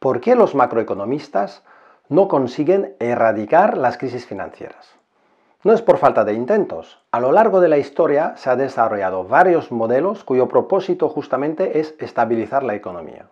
¿Por qué los macroeconomistas no consiguen erradicar las crisis financieras? No es por falta de intentos. A lo largo de la historia se han desarrollado varios modelos cuyo propósito justamente es estabilizar la economía.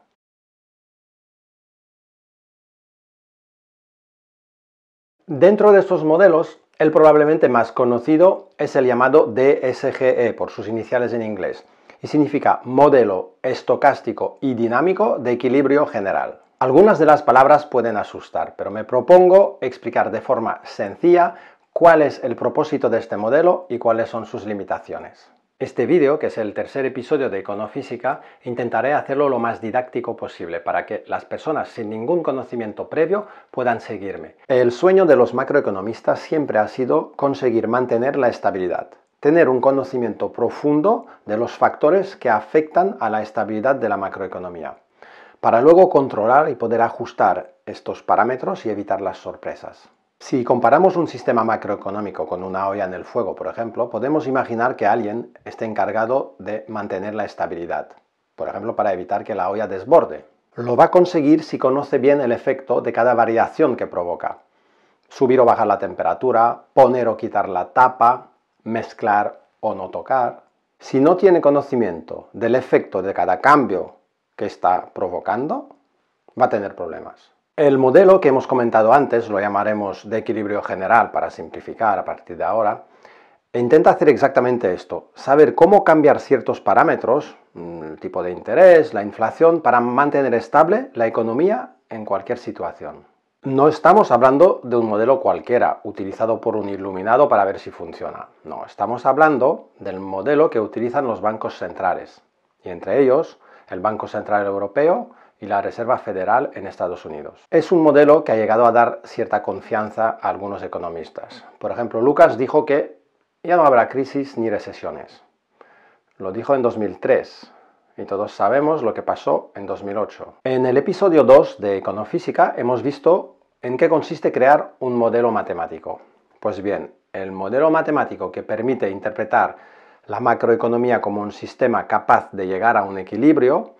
Dentro de estos modelos, el probablemente más conocido es el llamado DSGE por sus iniciales en inglés y significa modelo estocástico y dinámico de equilibrio general. Algunas de las palabras pueden asustar, pero me propongo explicar de forma sencilla cuál es el propósito de este modelo y cuáles son sus limitaciones. Este vídeo, que es el tercer episodio de Econofísica, intentaré hacerlo lo más didáctico posible para que las personas sin ningún conocimiento previo puedan seguirme. El sueño de los macroeconomistas siempre ha sido conseguir mantener la estabilidad, tener un conocimiento profundo de los factores que afectan a la estabilidad de la macroeconomía para luego controlar y poder ajustar estos parámetros y evitar las sorpresas. Si comparamos un sistema macroeconómico con una olla en el fuego, por ejemplo, podemos imaginar que alguien esté encargado de mantener la estabilidad, por ejemplo, para evitar que la olla desborde. Lo va a conseguir si conoce bien el efecto de cada variación que provoca. Subir o bajar la temperatura, poner o quitar la tapa, mezclar o no tocar. Si no tiene conocimiento del efecto de cada cambio que está provocando, va a tener problemas. El modelo que hemos comentado antes, lo llamaremos de equilibrio general para simplificar a partir de ahora, intenta hacer exactamente esto, saber cómo cambiar ciertos parámetros, mm, el tipo de interés, la inflación, para mantener estable la economía en cualquier situación. No estamos hablando de un modelo cualquiera, utilizado por un iluminado para ver si funciona. No, estamos hablando del modelo que utilizan los bancos centrales, y entre ellos el Banco Central Europeo y la Reserva Federal en Estados Unidos. Es un modelo que ha llegado a dar cierta confianza a algunos economistas. Por ejemplo, Lucas dijo que ya no habrá crisis ni recesiones. Lo dijo en 2003 y todos sabemos lo que pasó en 2008. En el episodio 2 de Econofísica hemos visto en qué consiste crear un modelo matemático. Pues bien, el modelo matemático que permite interpretar la macroeconomía como un sistema capaz de llegar a un equilibrio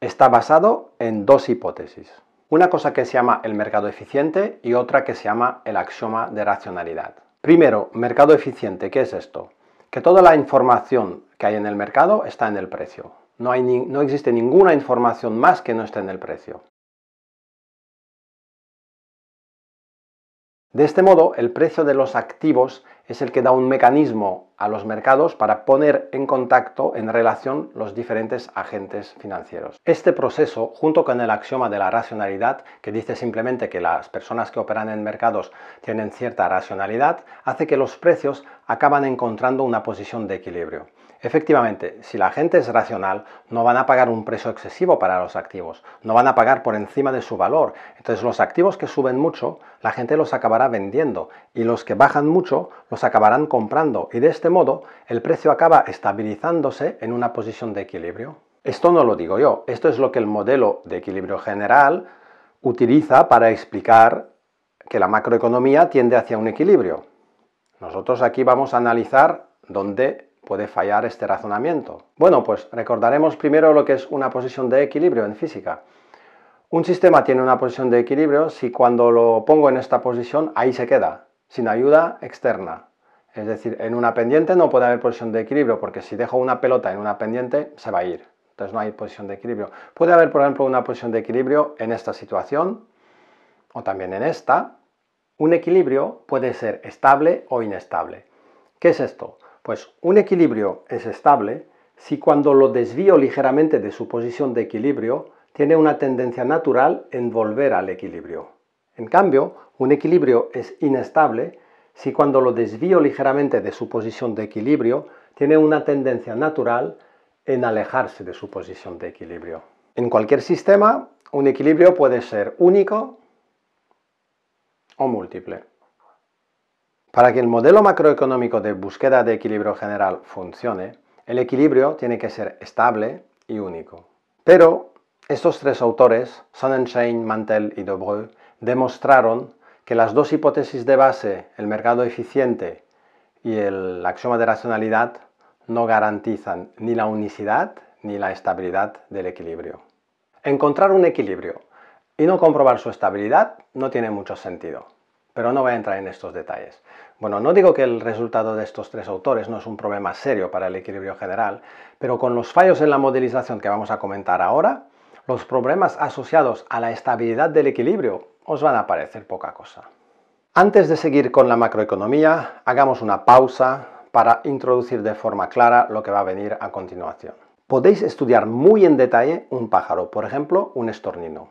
está basado en dos hipótesis. Una cosa que se llama el mercado eficiente y otra que se llama el axioma de racionalidad. Primero, mercado eficiente, ¿qué es esto? Que toda la información que hay en el mercado está en el precio. No, no existe ninguna información más que no esté en el precio. De este modo, el precio de los activos es el que da un mecanismo a los mercados para poner en contacto, en relación, los diferentes agentes financieros. Este proceso, junto con el axioma de la racionalidad, que dice simplemente que las personas que operan en mercados tienen cierta racionalidad, hace que los precios acaban encontrando una posición de equilibrio. Efectivamente, si la gente es racional, no van a pagar un precio excesivo para los activos, no van a pagar por encima de su valor. Entonces los activos que suben mucho, la gente los acabará vendiendo y los que bajan mucho, los acabarán comprando y de este modo el precio acaba estabilizándose en una posición de equilibrio. Esto no lo digo yo, esto es lo que el modelo de equilibrio general utiliza para explicar que la macroeconomía tiende hacia un equilibrio. Nosotros aquí vamos a analizar dónde puede fallar este razonamiento? Bueno, pues recordaremos primero lo que es una posición de equilibrio en física. Un sistema tiene una posición de equilibrio si cuando lo pongo en esta posición ahí se queda, sin ayuda externa. Es decir, en una pendiente no puede haber posición de equilibrio porque si dejo una pelota en una pendiente se va a ir. Entonces no hay posición de equilibrio. Puede haber, por ejemplo, una posición de equilibrio en esta situación o también en esta. Un equilibrio puede ser estable o inestable. ¿Qué es esto? Pues un equilibrio es estable si cuando lo desvío ligeramente de su posición de equilibrio, tiene una tendencia natural en volver al equilibrio. En cambio, un equilibrio es inestable si cuando lo desvío ligeramente de su posición de equilibrio, tiene una tendencia natural en alejarse de su posición de equilibrio. En cualquier sistema, un equilibrio puede ser único o múltiple. Para que el modelo macroeconómico de búsqueda de equilibrio general funcione, el equilibrio tiene que ser estable y único. Pero estos tres autores, Sonnenstein, Mantel y Debreu, demostraron que las dos hipótesis de base, el mercado eficiente y el axioma de racionalidad, no garantizan ni la unicidad ni la estabilidad del equilibrio. Encontrar un equilibrio y no comprobar su estabilidad no tiene mucho sentido, pero no voy a entrar en estos detalles. Bueno, no digo que el resultado de estos tres autores no es un problema serio para el equilibrio general, pero con los fallos en la modelización que vamos a comentar ahora, los problemas asociados a la estabilidad del equilibrio os van a parecer poca cosa. Antes de seguir con la macroeconomía, hagamos una pausa para introducir de forma clara lo que va a venir a continuación. Podéis estudiar muy en detalle un pájaro, por ejemplo, un estornino.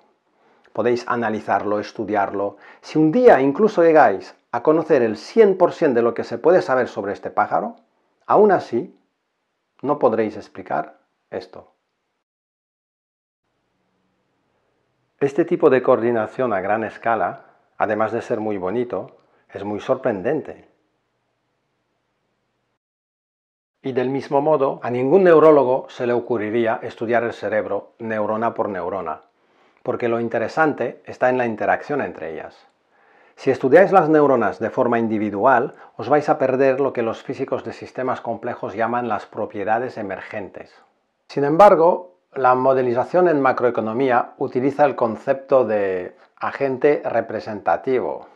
Podéis analizarlo, estudiarlo. Si un día incluso llegáis a conocer el 100% de lo que se puede saber sobre este pájaro, aún así no podréis explicar esto. Este tipo de coordinación a gran escala, además de ser muy bonito, es muy sorprendente. Y del mismo modo, a ningún neurólogo se le ocurriría estudiar el cerebro neurona por neurona, porque lo interesante está en la interacción entre ellas. Si estudiáis las neuronas de forma individual, os vais a perder lo que los físicos de sistemas complejos llaman las propiedades emergentes. Sin embargo, la modelización en macroeconomía utiliza el concepto de agente representativo,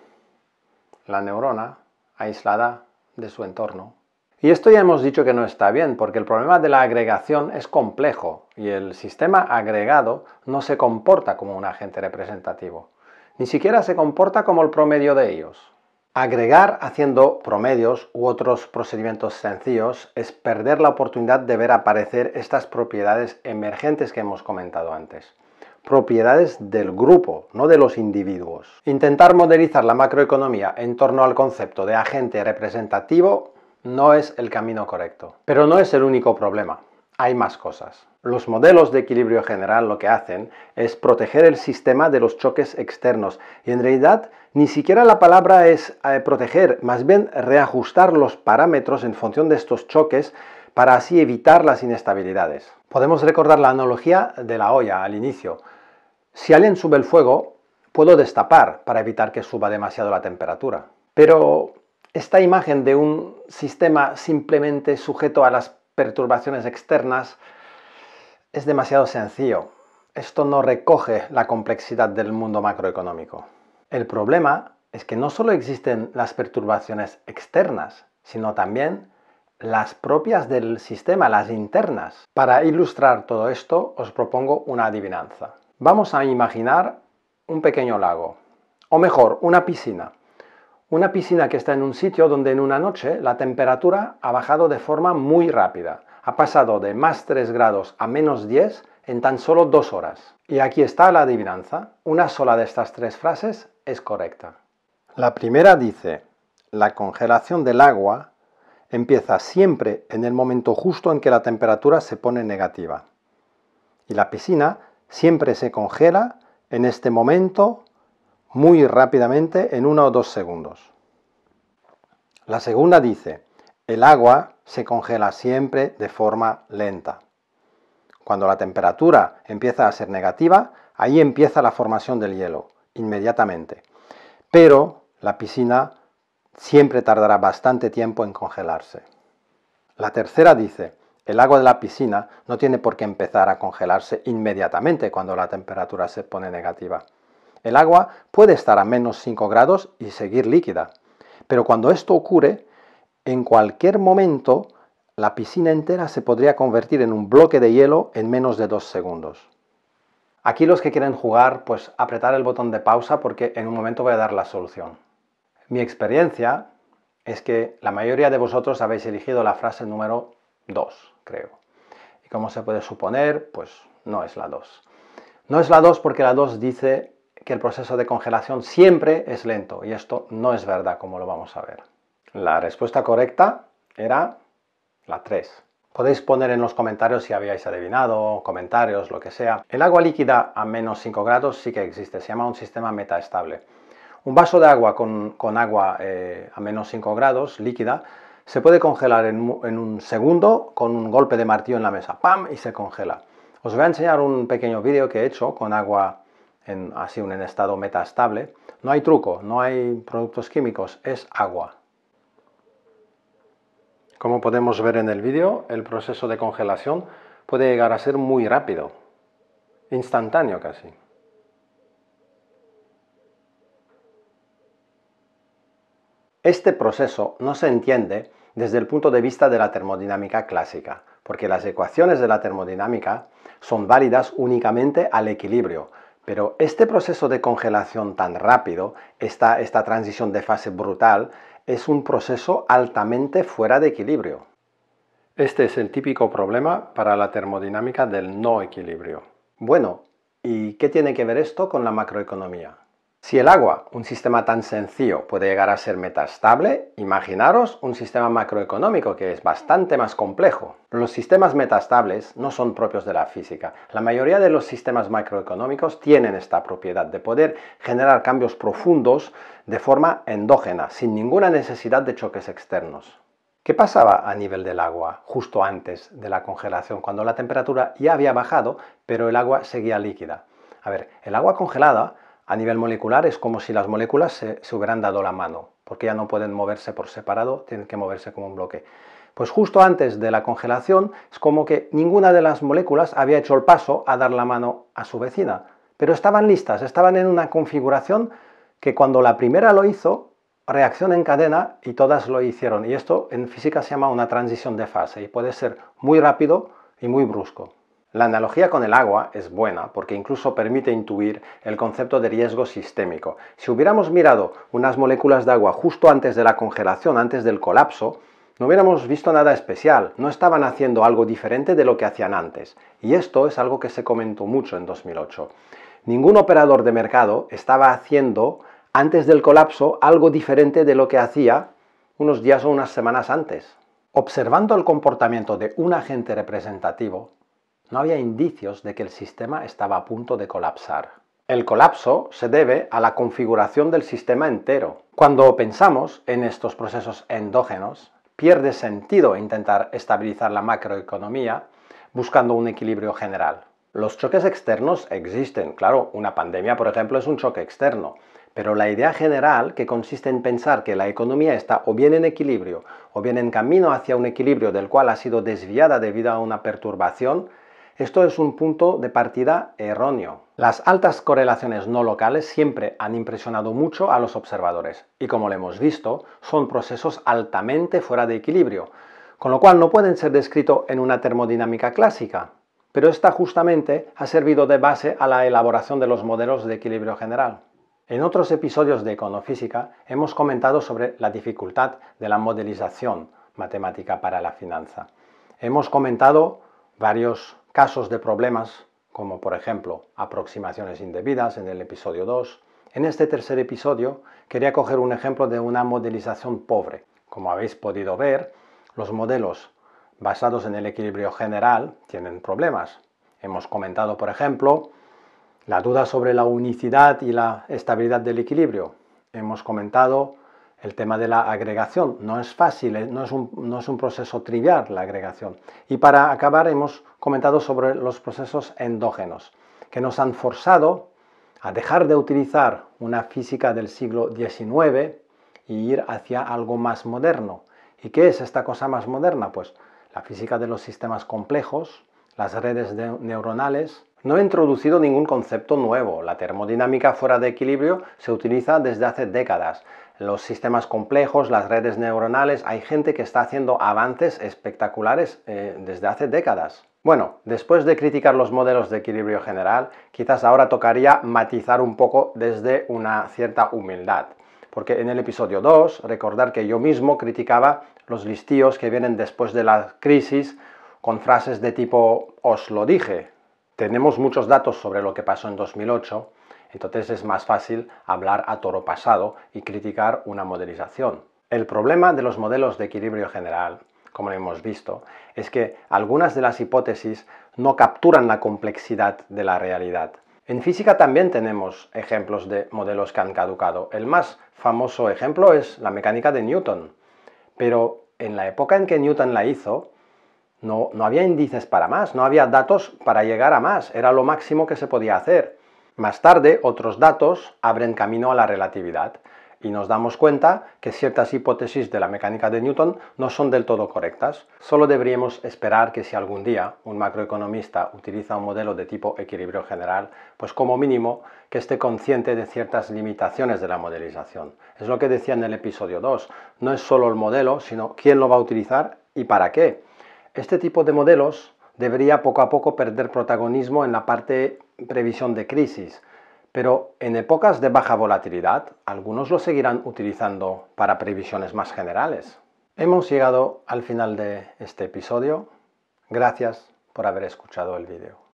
la neurona aislada de su entorno. Y esto ya hemos dicho que no está bien, porque el problema de la agregación es complejo y el sistema agregado no se comporta como un agente representativo ni siquiera se comporta como el promedio de ellos. Agregar haciendo promedios u otros procedimientos sencillos es perder la oportunidad de ver aparecer estas propiedades emergentes que hemos comentado antes. Propiedades del grupo, no de los individuos. Intentar modelizar la macroeconomía en torno al concepto de agente representativo no es el camino correcto. Pero no es el único problema. Hay más cosas. Los modelos de equilibrio general lo que hacen es proteger el sistema de los choques externos y en realidad ni siquiera la palabra es eh, proteger, más bien reajustar los parámetros en función de estos choques para así evitar las inestabilidades. Podemos recordar la analogía de la olla al inicio. Si alguien sube el fuego, puedo destapar para evitar que suba demasiado la temperatura. Pero esta imagen de un sistema simplemente sujeto a las perturbaciones externas es demasiado sencillo. Esto no recoge la complejidad del mundo macroeconómico. El problema es que no solo existen las perturbaciones externas, sino también las propias del sistema, las internas. Para ilustrar todo esto, os propongo una adivinanza. Vamos a imaginar un pequeño lago, o mejor, una piscina. Una piscina que está en un sitio donde en una noche la temperatura ha bajado de forma muy rápida ha pasado de más 3 grados a menos 10 en tan solo dos horas. Y aquí está la adivinanza. Una sola de estas tres frases es correcta. La primera dice, la congelación del agua empieza siempre en el momento justo en que la temperatura se pone negativa. Y la piscina siempre se congela en este momento muy rápidamente en uno o dos segundos. La segunda dice, el agua se congela siempre de forma lenta. Cuando la temperatura empieza a ser negativa, ahí empieza la formación del hielo, inmediatamente. Pero la piscina siempre tardará bastante tiempo en congelarse. La tercera dice, el agua de la piscina no tiene por qué empezar a congelarse inmediatamente cuando la temperatura se pone negativa. El agua puede estar a menos 5 grados y seguir líquida, pero cuando esto ocurre, en cualquier momento, la piscina entera se podría convertir en un bloque de hielo en menos de dos segundos. Aquí los que quieren jugar, pues apretar el botón de pausa porque en un momento voy a dar la solución. Mi experiencia es que la mayoría de vosotros habéis elegido la frase número 2, creo. Y como se puede suponer, pues no es la 2. No es la 2 porque la 2 dice que el proceso de congelación siempre es lento y esto no es verdad como lo vamos a ver. La respuesta correcta era la 3. Podéis poner en los comentarios si habíais adivinado, comentarios, lo que sea. El agua líquida a menos 5 grados sí que existe, se llama un sistema metaestable. Un vaso de agua con, agua eh, a menos 5 grados líquida se puede congelar en, un segundo con un golpe de martillo en la mesa. ¡Pam! Y se congela. Os voy a enseñar un pequeño vídeo que he hecho con agua en, así en estado metaestable. No hay truco, no hay productos químicos, es agua. Como podemos ver en el vídeo, el proceso de congelación puede llegar a ser muy rápido, instantáneo casi. Este proceso no se entiende desde el punto de vista de la termodinámica clásica, porque las ecuaciones de la termodinámica son válidas únicamente al equilibrio, pero este proceso de congelación tan rápido, esta, esta transición de fase brutal, es un proceso altamente fuera de equilibrio. Este es el típico problema para la termodinámica del no equilibrio. Bueno, ¿y qué tiene que ver esto con la macroeconomía? Si el agua, un sistema tan sencillo, puede llegar a ser metastable, imaginaros un sistema macroeconómico que es bastante más complejo. Los sistemas metastables no son propios de la física. La mayoría de los sistemas macroeconómicos tienen esta propiedad de poder generar cambios profundos de forma endógena, sin ninguna necesidad de choques externos. ¿Qué pasaba a nivel del agua justo antes de la congelación, cuando la temperatura ya había bajado, pero el agua seguía líquida? A ver, el agua congelada a nivel molecular es como si las moléculas se, hubieran dado la mano, porque ya no pueden moverse por separado, tienen que moverse como un bloque. Pues justo antes de la congelación es como que ninguna de las moléculas había hecho el paso a dar la mano a su vecina, pero estaban listas, estaban en una configuración que cuando la primera lo hizo, reacción en cadena y todas lo hicieron. Y esto en física se llama una transición de fase y puede ser muy rápido y muy brusco. La analogía con el agua es buena porque incluso permite intuir el concepto de riesgo sistémico. Si hubiéramos mirado unas moléculas de agua justo antes de la congelación, antes del colapso, no hubiéramos visto nada especial, no estaban haciendo algo diferente de lo que hacían antes. Y esto es algo que se comentó mucho en 2008. Ningún operador de mercado estaba haciendo antes del colapso algo diferente de lo que hacía unos días o unas semanas antes. Observando el comportamiento de un agente representativo, no había indicios de que el sistema estaba a punto de colapsar. El colapso se debe a la configuración del sistema entero. Cuando pensamos en estos procesos endógenos, pierde sentido intentar estabilizar la macroeconomía buscando un equilibrio general. Los choques externos existen, claro, una pandemia por ejemplo es un choque externo, pero la idea general, que consiste en pensar que la economía está o bien en equilibrio o bien en camino hacia un equilibrio del cual ha sido desviada debido a una perturbación, esto es un punto de partida erróneo. Las altas correlaciones no locales siempre han impresionado mucho a los observadores y como lo hemos visto, son procesos altamente fuera de equilibrio, con lo cual no pueden ser descritos en una termodinámica clásica, pero esta justamente ha servido de base a la elaboración de los modelos de equilibrio general. En otros episodios de Econofísica hemos comentado sobre la dificultad de la modelización matemática para la finanza. Hemos comentado varios casos de problemas, como por ejemplo aproximaciones indebidas en el episodio 2, en este tercer episodio quería coger un ejemplo de una modelización pobre. Como habéis podido ver, los modelos basados en el equilibrio general tienen problemas. Hemos comentado, por ejemplo, la duda sobre la unicidad y la estabilidad del equilibrio. Hemos comentado el tema de la agregación no es fácil, eh, no es, un, proceso trivial la agregación. Y para acabar hemos comentado sobre los procesos endógenos, que nos han forzado a dejar de utilizar una física del siglo XIX y ir hacia algo más moderno. ¿Y qué es esta cosa más moderna? Pues la física de los sistemas complejos, las redes neuronales. No he introducido ningún concepto nuevo. La termodinámica fuera de equilibrio se utiliza desde hace décadas los sistemas complejos, las redes neuronales, hay gente que está haciendo avances espectaculares eh, desde hace décadas. Bueno, después de criticar los modelos de equilibrio general, quizás ahora tocaría matizar un poco desde una cierta humildad. Porque en el episodio 2, recordar que yo mismo criticaba los listíos que vienen después de la crisis con frases de tipo os lo dije. Tenemos muchos datos sobre lo que pasó en 2008, entonces es más fácil hablar a toro pasado y criticar una modelización. El problema de los modelos de equilibrio general, como hemos visto, es que algunas de las hipótesis no capturan la complejidad de la realidad. En física también tenemos ejemplos de modelos que han caducado. El más famoso ejemplo es la mecánica de Newton. Pero en la época en que Newton la hizo, no había índices para más, no había datos para llegar a más, era lo máximo que se podía hacer. Más tarde, otros datos abren camino a la relatividad y nos damos cuenta que ciertas hipótesis de la mecánica de Newton no son del todo correctas. Solo deberíamos esperar que si algún día un macroeconomista utiliza un modelo de tipo equilibrio general, pues como mínimo que esté consciente de ciertas limitaciones de la modelización. Es lo que decía en el episodio 2, no es solo el modelo, sino quién lo va a utilizar y para qué. Este tipo de modelos debería poco a poco perder protagonismo en la parte previsión de crisis, pero en épocas de baja volatilidad, algunos lo seguirán utilizando para previsiones más generales. Hemos llegado al final de este episodio. Gracias por haber escuchado el vídeo.